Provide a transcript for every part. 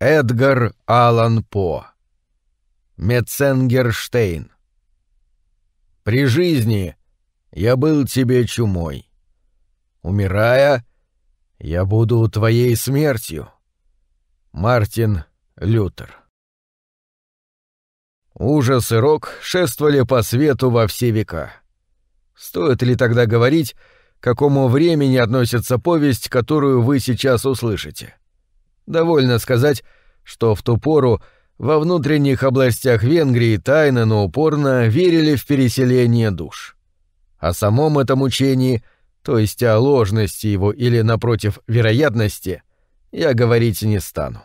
Эдгар Аллан По. Метценгерштейн. При жизни я был тебе чумой. Умирая, я буду твоей смертью. Мартин Лютер. Ужас и рок шествовали по свету во все века. Стоит ли тогда говорить, к какому времени относится повесть, которую вы сейчас услышите? — Довольно сказать, что в ту пору во внутренних областях Венгрии тайно, но упорно верили в переселение душ. О самом этом учении, то есть о ложности его или, напротив, вероятности, я говорить не стану.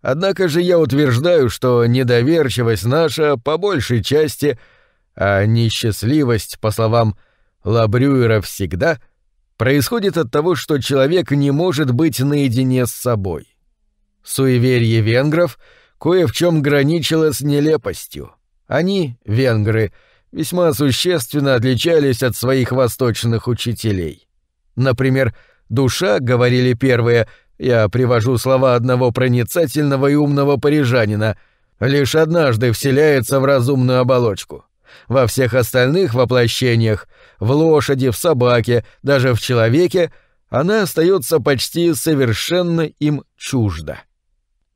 Однако же я утверждаю, что недоверчивость наша по большей части, а несчастливость, по словам Лабрюера, всегда происходит от того, что человек не может быть наедине с собой. Суеверие венгров кое в чем граничило с нелепостью. Они, венгры, весьма существенно отличались от своих восточных учителей. Например, «душа», — говорили первые, я привожу слова одного проницательного и умного парижанина, лишь однажды вселяется в разумную оболочку. Во всех остальных воплощениях, в лошади, в собаке, даже в человеке, она остается почти совершенно им чужда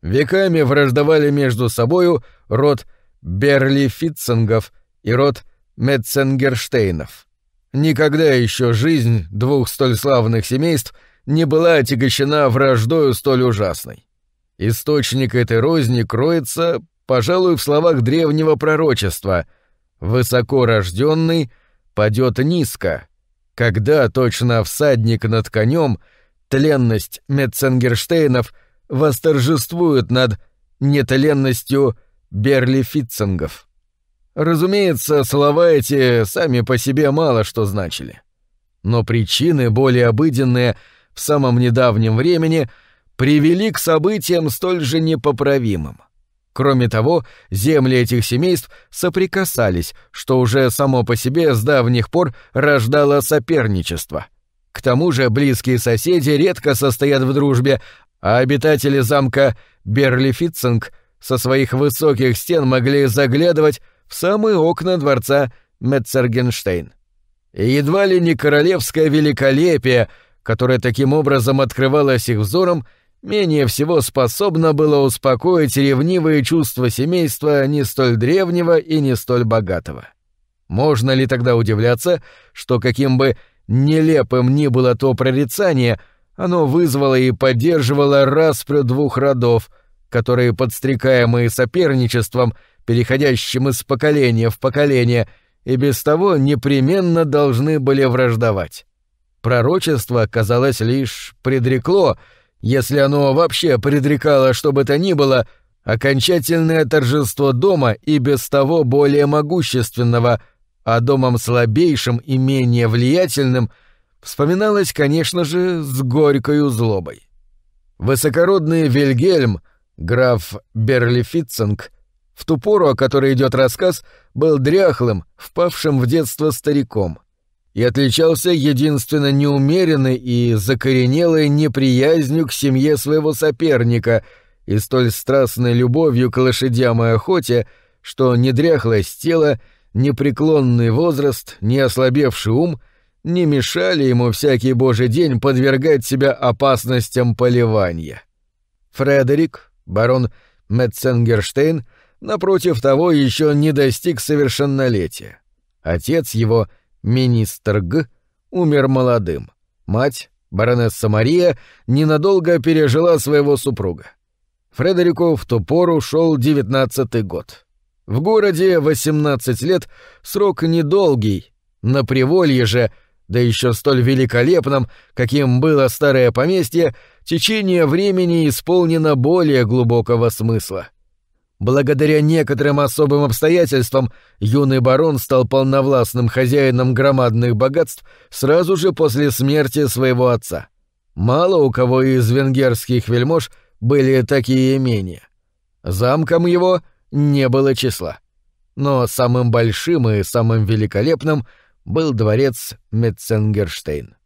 веками враждовали между собою род Берлифитцингов и род Метценгерштейнов. Никогда еще жизнь двух столь славных семейств не была отягощена враждою столь ужасной. Источник этой розни кроется, пожалуй, в словах древнего пророчества «высоко рожденный падет низко», когда точно всадник над конем, тленность Метценгерштейнов — восторжествуют над нетленностью берлифитцингов. Разумеется, слова эти сами по себе мало что значили. Но причины, более обыденные в самом недавнем времени, привели к событиям столь же непоправимым. Кроме того, земли этих семейств соприкасались, что уже само по себе с давних пор рождало соперничество. К тому же близкие соседи редко состоят в дружбе, а обитатели замка Берлифицинг со своих высоких стен могли заглядывать в самые окна дворца Метцергенштейн. И едва ли не королевское великолепие, которое таким образом открывалось их взором, менее всего способно было успокоить ревнивые чувства семейства не столь древнего и не столь богатого. Можно ли тогда удивляться, что каким бы нелепым ни было то прорицание — оно вызвало и поддерживало распрю двух родов, которые, подстрекаемые соперничеством, переходящим из поколения в поколение, и без того непременно должны были враждовать. Пророчество, казалось, лишь предрекло, если оно вообще предрекало что бы то ни было, окончательное торжество дома и без того более могущественного, а домом слабейшим и менее влиятельным — вспоминалось, конечно же, с горькой злобой. Высокородный Вильгельм, граф Берлифитцинг, в ту пору, о которой идет рассказ, был дряхлым, впавшим в детство стариком, и отличался единственно неумеренной и закоренелой неприязнью к семье своего соперника и столь страстной любовью к лошадям и охоте, что ни дряхлость тела, ни преклонный возраст, ни ослабевший ум — не мешали ему всякий божий день подвергать себя опасностям поливания. Фредерик, барон Метценгерштейн, напротив того, еще не достиг совершеннолетия. Отец его, министр Г, умер молодым. Мать, баронесса Мария, ненадолго пережила своего супруга. Фредерику в ту пору шел девятнадцатый год. В городе 18 лет срок недолгий, на приволье же — да еще столь великолепном, каким было старое поместье, течение времени исполнено более глубокого смысла. Благодаря некоторым особым обстоятельствам юный барон стал полновластным хозяином громадных богатств сразу же после смерти своего отца. Мало у кого из венгерских вельмож были такие имения. Замком его не было числа. Но самым большим и самым великолепным — был дворец Метценгерштейн.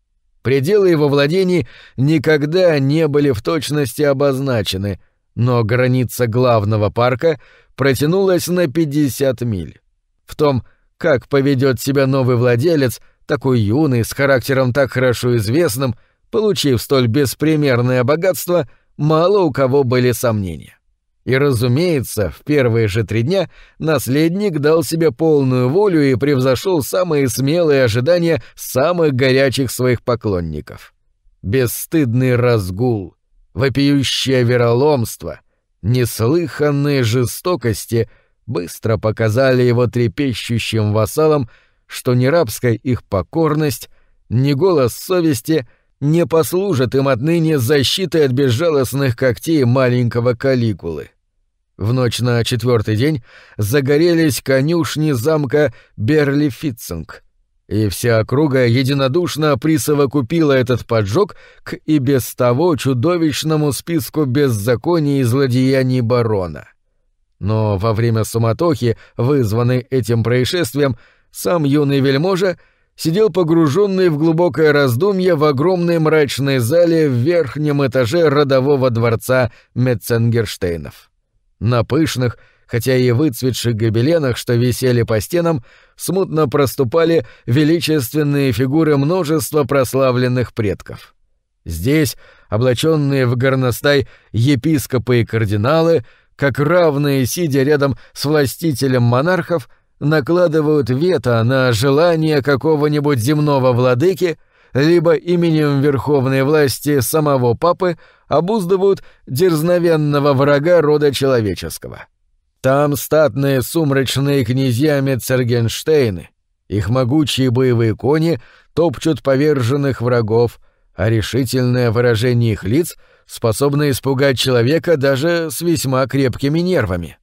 Пределы его владений никогда не были в точности обозначены, но граница главного парка протянулась на 50 миль. В том, как поведет себя новый владелец, такой юный, с характером так хорошо известным, получив столь беспримерное богатство, мало у кого были сомнения. И, разумеется, в первые же три дня наследник дал себе полную волю и превзошел самые смелые ожидания самых горячих своих поклонников. Бесстыдный разгул, вопиющее вероломство, неслыханные жестокости быстро показали его трепещущим вассалам, что ни рабская их покорность, ни голос совести не послужат им отныне защитой от безжалостных когтей маленького калигулы. В ночь на четвертый день загорелись конюшни замка Берлифицинг, и вся округа единодушно присовокупила этот поджог к и без того чудовищному списку беззаконий и злодеяний барона. Но во время суматохи, вызванной этим происшествием, сам юный вельможа сидел погруженный в глубокое раздумье в огромной мрачной зале в верхнем этаже родового дворца Метценгерштейнов. На пышных, хотя и выцветших гобеленах, что висели по стенам, смутно проступали величественные фигуры множества прославленных предков. Здесь, облаченные в горностай епископы и кардиналы, как равные, сидя рядом с властителем монархов, накладывают вето на желание какого-нибудь земного владыки, либо именем верховной власти самого папы обуздывают дерзновенного врага рода человеческого. Там статные сумрачные князья Мецергенштейны, их могучие боевые кони топчут поверженных врагов, а решительное выражение их лиц способно испугать человека даже с весьма крепкими нервами.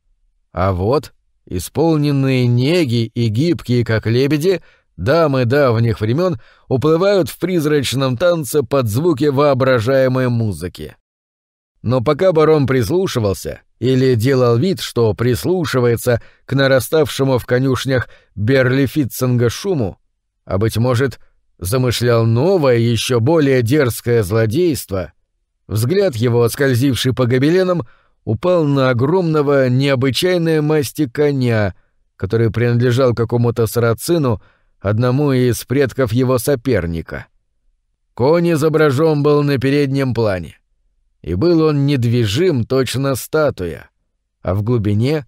А вот, исполненные неги и гибкие, как лебеди, — Дамы давних времен уплывают в призрачном танце под звуки воображаемой музыки. Но пока барон прислушивался или делал вид, что прислушивается к нараставшему в конюшнях Берлифитцинга шуму, а, быть может, замышлял новое, еще более дерзкое злодейство, взгляд его, скользивший по гобеленам, упал на огромного необычайной масти коня, который принадлежал какому-то сарацину — одному из предков его соперника. Конь изображен был на переднем плане, и был он недвижим, точно статуя, а в глубине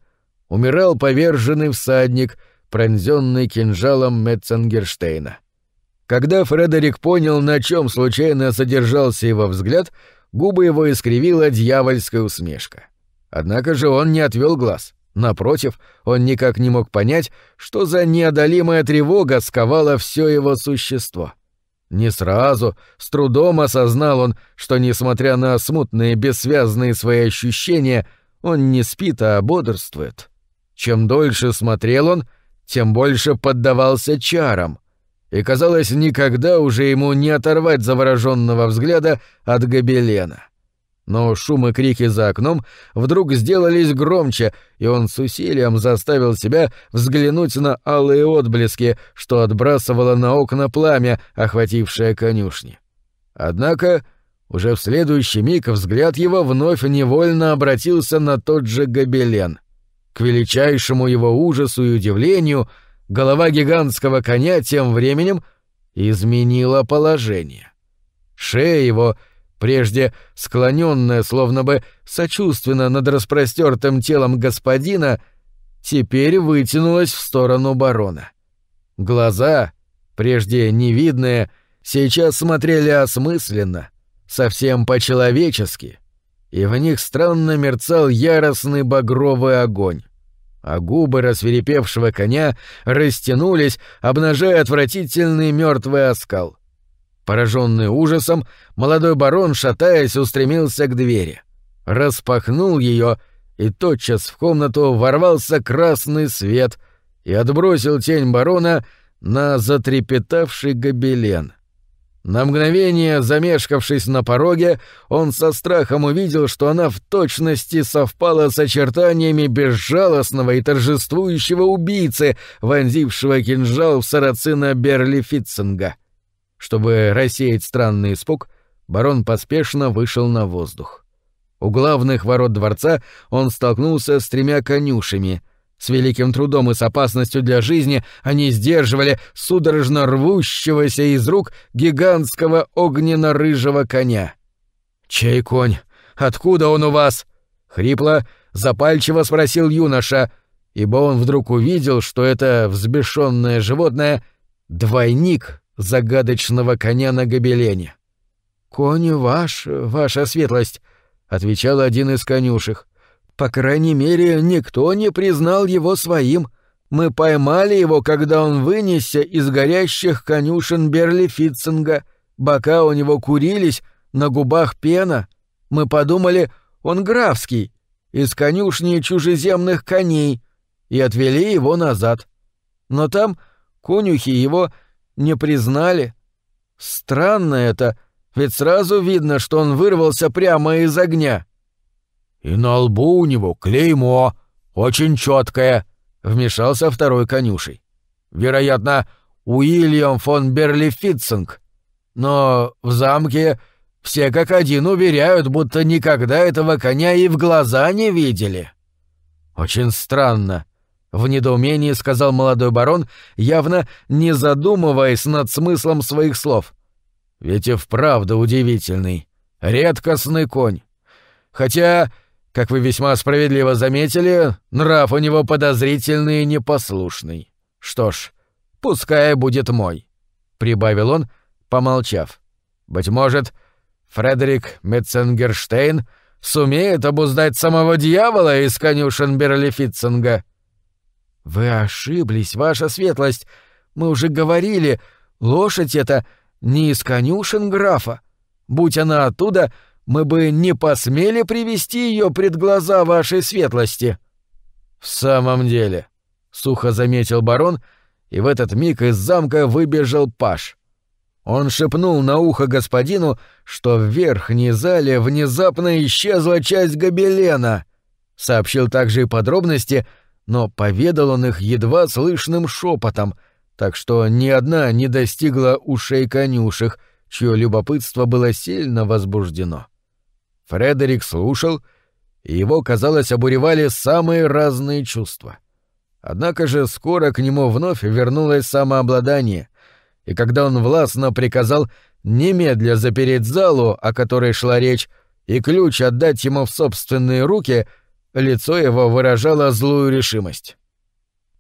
умирал поверженный всадник, пронзенный кинжалом Метценгерштейна. Когда Фредерик понял, на чем случайно содержался его взгляд, губы его искривила дьявольская усмешка. Однако же он не отвел глаз. Напротив, он никак не мог понять, что за неодолимая тревога сковала все его существо. Не сразу, с трудом осознал он, что, несмотря на смутные, бессвязные свои ощущения, он не спит, а бодрствует. Чем дольше смотрел он, тем больше поддавался чарам. И, казалось, никогда уже ему не оторвать завороженного взгляда от гобелена. Но шум и крики за окном вдруг сделались громче, и он с усилием заставил себя взглянуть на алые отблески, что отбрасывало на окна пламя, охватившее конюшни. Однако уже в следующий миг взгляд его вновь невольно обратился на тот же гобелен. К величайшему его ужасу и удивлению голова гигантского коня тем временем изменила положение. Шея его — Прежде склоненная, словно бы сочувственно над распростертым телом господина, теперь вытянулась в сторону барона. Глаза, прежде невидные, сейчас смотрели осмысленно, совсем по-человечески, и в них странно мерцал яростный багровый огонь а губы рассверепевшего коня растянулись, обнажая отвратительный мертвый оскал. Пораженный ужасом, молодой барон, шатаясь, устремился к двери. Распахнул ее, и тотчас в комнату ворвался красный свет и отбросил тень барона на затрепетавший гобелен. На мгновение, замешкавшись на пороге, он со страхом увидел, что она в точности совпала с очертаниями безжалостного и торжествующего убийцы, вонзившего кинжал в сарацина Берли Фитцинга. — чтобы рассеять странный испуг, барон поспешно вышел на воздух. У главных ворот дворца он столкнулся с тремя конюшами. С великим трудом и с опасностью для жизни они сдерживали судорожно рвущегося из рук гигантского огненно-рыжего коня. «Чей конь? Откуда он у вас?» — хрипло, запальчиво спросил юноша, ибо он вдруг увидел, что это взбешенное животное — двойник загадочного коня на гобелене. «Конь ваш, ваша светлость», — отвечал один из конюшек. «По крайней мере, никто не признал его своим. Мы поймали его, когда он вынесся из горящих конюшен Берлифитцинга. Бока у него курились, на губах пена. Мы подумали, он графский, из конюшни чужеземных коней, и отвели его назад. Но там конюхи его — не признали? Странно это, ведь сразу видно, что он вырвался прямо из огня. И на лбу у него клеймо, очень четкое, вмешался второй конюшей. Вероятно, Уильям фон Берлифитцинг. Но в замке все как один уверяют, будто никогда этого коня и в глаза не видели. Очень странно. — в недоумении сказал молодой барон, явно не задумываясь над смыслом своих слов. «Ведь и вправду удивительный, редкостный конь. Хотя, как вы весьма справедливо заметили, нрав у него подозрительный и непослушный. Что ж, пускай будет мой», — прибавил он, помолчав. «Быть может, Фредерик Метценгерштейн — сумеет обуздать самого дьявола из конюшен Берлифитцинга. «Вы ошиблись, ваша светлость! Мы уже говорили, лошадь эта не из конюшен графа. Будь она оттуда, мы бы не посмели привести ее пред глаза вашей светлости». «В самом деле», — сухо заметил барон, и в этот миг из замка выбежал Паш. Он шепнул на ухо господину, что в верхней зале внезапно исчезла часть гобелена. Сообщил также и подробности — но поведал он их едва слышным шепотом, так что ни одна не достигла ушей конюшек, чье любопытство было сильно возбуждено. Фредерик слушал, и его, казалось, обуревали самые разные чувства. Однако же скоро к нему вновь вернулось самообладание, и когда он властно приказал немедля запереть залу, о которой шла речь, и ключ отдать ему в собственные руки — Лицо его выражало злую решимость.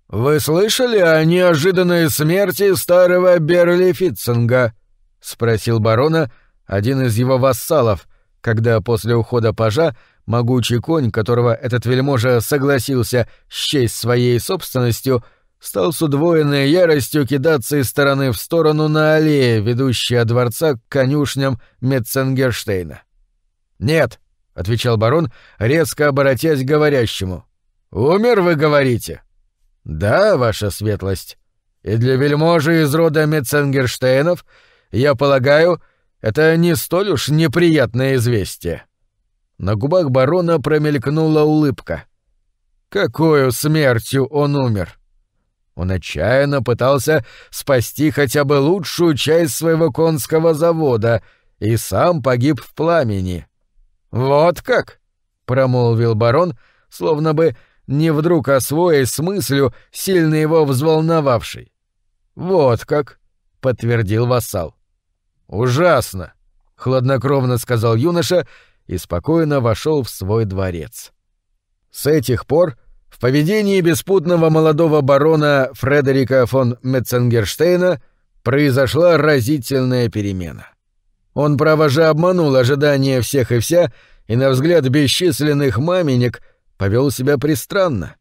«Вы слышали о неожиданной смерти старого Берли Фитцинга?» — спросил барона один из его вассалов, когда после ухода пажа могучий конь, которого этот вельможа согласился счесть своей собственностью, стал с удвоенной яростью кидаться из стороны в сторону на аллее, ведущей от дворца к конюшням Метценгерштейна. «Нет», отвечал барон, резко оборотясь к говорящему. «Умер, вы говорите?» «Да, ваша светлость. И для вельможи из рода Меценгерштейнов, я полагаю, это не столь уж неприятное известие». На губах барона промелькнула улыбка. «Какую смертью он умер?» Он отчаянно пытался спасти хотя бы лучшую часть своего конского завода и сам погиб в пламени. «Вот как!» — промолвил барон, словно бы не вдруг освоясь с мыслью, сильно его взволновавшей. «Вот как!» — подтвердил вассал. «Ужасно!» — хладнокровно сказал юноша и спокойно вошел в свой дворец. С этих пор в поведении беспутного молодого барона Фредерика фон Метценгерштейна произошла разительная перемена. Он, право же, обманул ожидания всех и вся, и на взгляд бесчисленных маменек повел себя пристранно.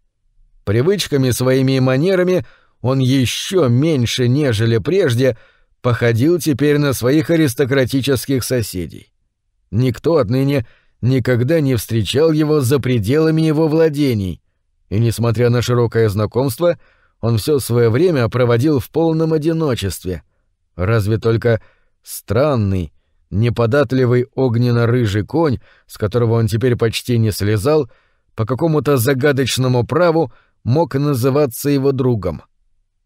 Привычками своими и манерами он еще меньше, нежели прежде, походил теперь на своих аристократических соседей. Никто отныне никогда не встречал его за пределами его владений, и, несмотря на широкое знакомство, он все свое время проводил в полном одиночестве. Разве только странный, неподатливый огненно-рыжий конь, с которого он теперь почти не слезал, по какому-то загадочному праву мог называться его другом.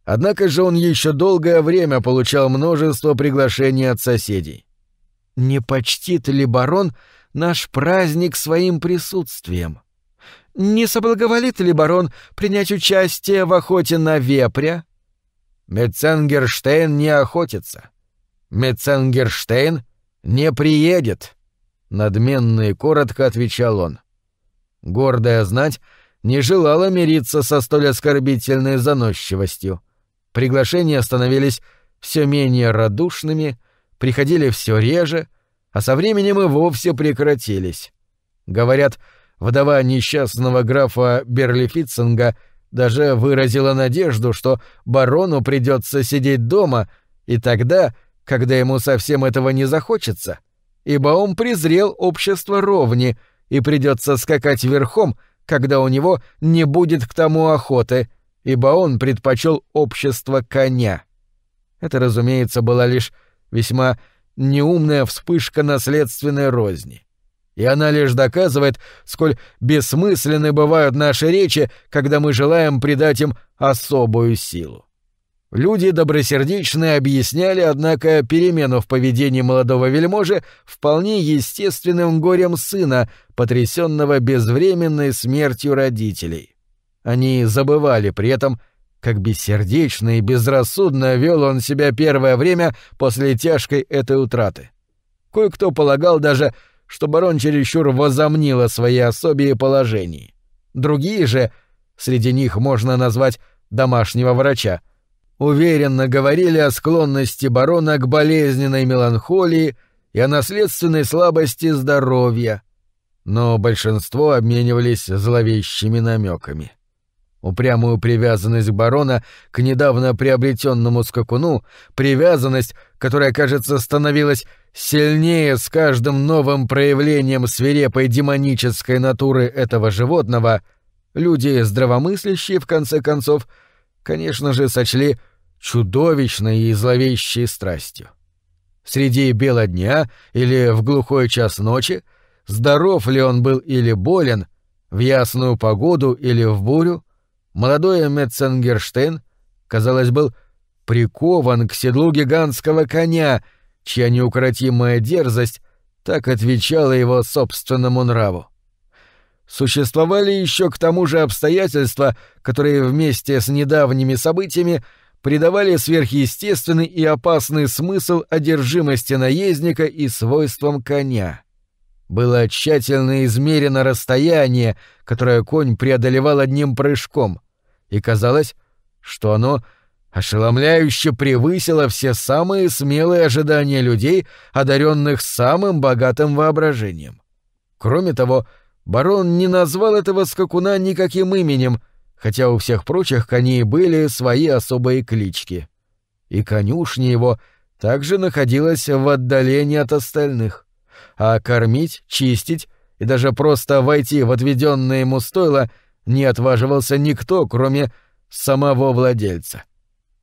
Однако же он еще долгое время получал множество приглашений от соседей. «Не почтит ли барон наш праздник своим присутствием?» «Не соблаговолит ли барон принять участие в охоте на вепря?» Меценгерштейн не охотится. Меценгерштейн «Не приедет», — надменно и коротко отвечал он. Гордая знать не желала мириться со столь оскорбительной заносчивостью. Приглашения становились все менее радушными, приходили все реже, а со временем и вовсе прекратились. Говорят, вдова несчастного графа Берлифицинга даже выразила надежду, что барону придется сидеть дома, и тогда — когда ему совсем этого не захочется, ибо он презрел общество ровни и придется скакать верхом, когда у него не будет к тому охоты, ибо он предпочел общество коня. Это, разумеется, была лишь весьма неумная вспышка наследственной розни. И она лишь доказывает, сколь бессмысленны бывают наши речи, когда мы желаем придать им особую силу. Люди добросердечные объясняли, однако, перемену в поведении молодого вельможи вполне естественным горем сына, потрясенного безвременной смертью родителей. Они забывали при этом, как бессердечно и безрассудно вел он себя первое время после тяжкой этой утраты. Кое-кто полагал даже, что барон чересчур возомнил о своей особе и положении. Другие же, среди них можно назвать домашнего врача — уверенно говорили о склонности барона к болезненной меланхолии и о наследственной слабости здоровья, но большинство обменивались зловещими намеками. Упрямую привязанность барона к недавно приобретенному скакуну, привязанность, которая, кажется, становилась сильнее с каждым новым проявлением свирепой демонической натуры этого животного, люди здравомыслящие, в конце концов, конечно же, сочли чудовищной и зловещей страстью. Среди бела дня или в глухой час ночи, здоров ли он был или болен, в ясную погоду или в бурю, молодой Метценгерштейн, казалось, был прикован к седлу гигантского коня, чья неукротимая дерзость так отвечала его собственному нраву. Существовали еще к тому же обстоятельства, которые вместе с недавними событиями — придавали сверхъестественный и опасный смысл одержимости наездника и свойствам коня. Было тщательно измерено расстояние, которое конь преодолевал одним прыжком, и казалось, что оно ошеломляюще превысило все самые смелые ожидания людей, одаренных самым богатым воображением. Кроме того, барон не назвал этого скакуна никаким именем — хотя у всех прочих коней были свои особые клички. И конюшня его также находилась в отдалении от остальных. А кормить, чистить и даже просто войти в отведенное ему стойло не отваживался никто, кроме самого владельца.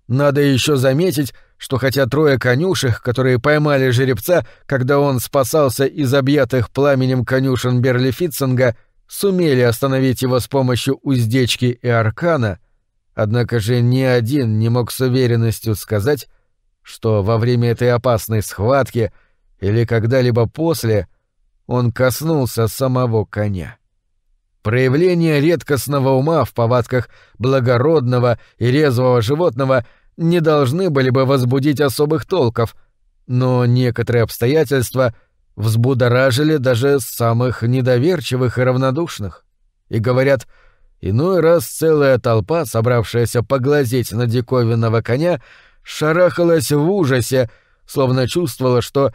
Надо еще заметить, что хотя трое конюшек, которые поймали жеребца, когда он спасался из объятых пламенем конюшен Берлифитцинга, сумели остановить его с помощью уздечки и аркана, однако же ни один не мог с уверенностью сказать, что во время этой опасной схватки или когда-либо после он коснулся самого коня. Проявление редкостного ума в повадках благородного и резвого животного не должны были бы возбудить особых толков, но некоторые обстоятельства — взбудоражили даже самых недоверчивых и равнодушных. И говорят, иной раз целая толпа, собравшаяся поглазеть на диковинного коня, шарахалась в ужасе, словно чувствовала, что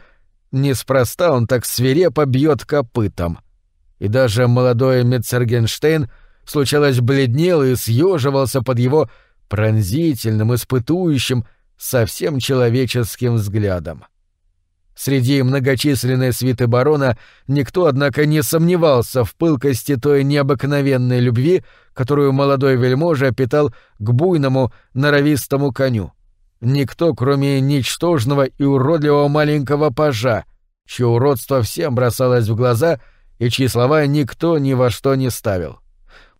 неспроста он так свирепо бьет копытом. И даже молодой Метцергенштейн, случалось, бледнел и съеживался под его пронзительным, испытующим, совсем человеческим взглядом. — Среди многочисленной свиты барона никто, однако, не сомневался в пылкости той необыкновенной любви, которую молодой вельможа питал к буйному, норовистому коню. Никто, кроме ничтожного и уродливого маленького пажа, чье уродство всем бросалось в глаза и чьи слова никто ни во что не ставил.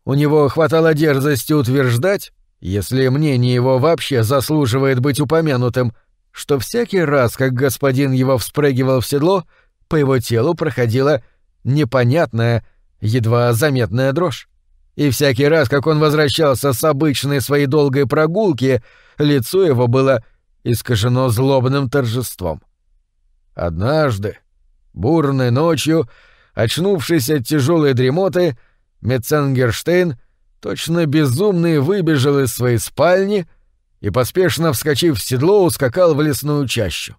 У него хватало дерзости утверждать, если мнение его вообще заслуживает быть упомянутым, — что всякий раз, как господин его вспрыгивал в седло, по его телу проходила непонятная, едва заметная дрожь. И всякий раз, как он возвращался с обычной своей долгой прогулки, лицо его было искажено злобным торжеством. Однажды, бурной ночью, очнувшись от тяжелой дремоты, Меценгерштейн точно безумный, выбежал из своей спальни — и, поспешно вскочив в седло, ускакал в лесную чащу.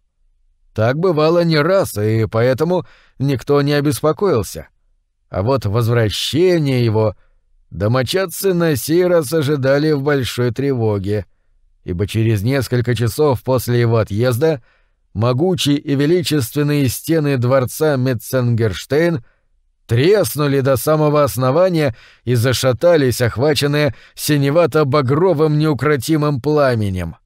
Так бывало не раз, и поэтому никто не обеспокоился. А вот возвращение его домочадцы на сей раз ожидали в большой тревоге, ибо через несколько часов после его отъезда могучие и величественные стены дворца Метценгерштейн треснули до самого основания и зашатались, охваченные синевато-багровым неукротимым пламенем.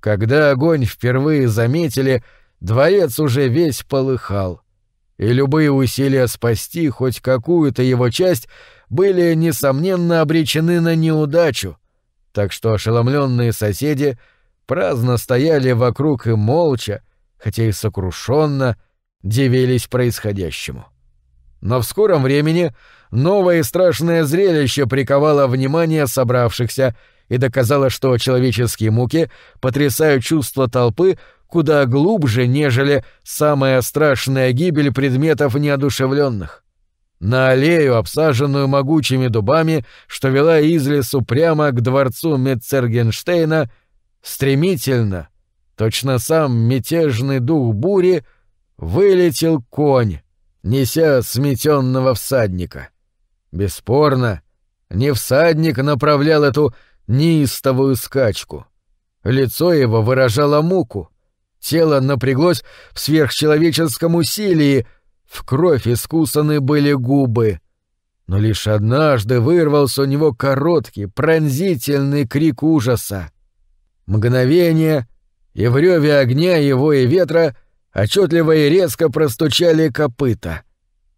Когда огонь впервые заметили, дворец уже весь полыхал, и любые усилия спасти хоть какую-то его часть были, несомненно, обречены на неудачу, так что ошеломленные соседи праздно стояли вокруг и молча, хотя и сокрушенно, дивились происходящему. Но в скором времени новое страшное зрелище приковало внимание собравшихся и доказало, что человеческие муки потрясают чувство толпы куда глубже, нежели самая страшная гибель предметов неодушевленных. На аллею, обсаженную могучими дубами, что вела из лесу прямо к дворцу Метцергенштейна, стремительно, точно сам мятежный дух бури, вылетел конь, неся сметенного всадника. Бесспорно, не всадник направлял эту неистовую скачку. Лицо его выражало муку, тело напряглось в сверхчеловеческом усилии, в кровь искусаны были губы. Но лишь однажды вырвался у него короткий, пронзительный крик ужаса. Мгновение, и в рёве огня его и ветра отчетливо и резко простучали копыта.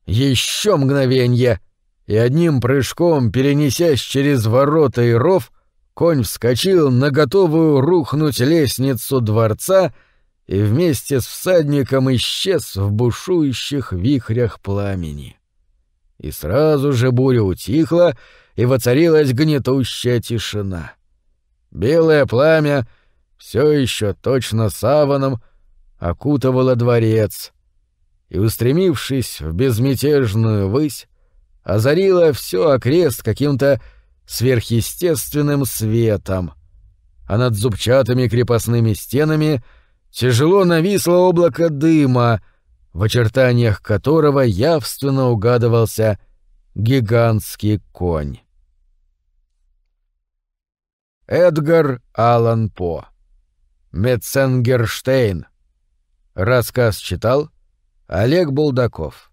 Еще мгновенье, и одним прыжком, перенесясь через ворота и ров, конь вскочил на готовую рухнуть лестницу дворца и вместе с всадником исчез в бушующих вихрях пламени. И сразу же буря утихла, и воцарилась гнетущая тишина. Белое пламя все еще точно саваном — окутывала дворец и, устремившись в безмятежную высь, озарила все окрест каким-то сверхъестественным светом. А над зубчатыми крепостными стенами тяжело нависло облако дыма, в очертаниях которого явственно угадывался гигантский конь. Эдгар Аллан По Метценгерштейн Рассказ читал Олег Булдаков.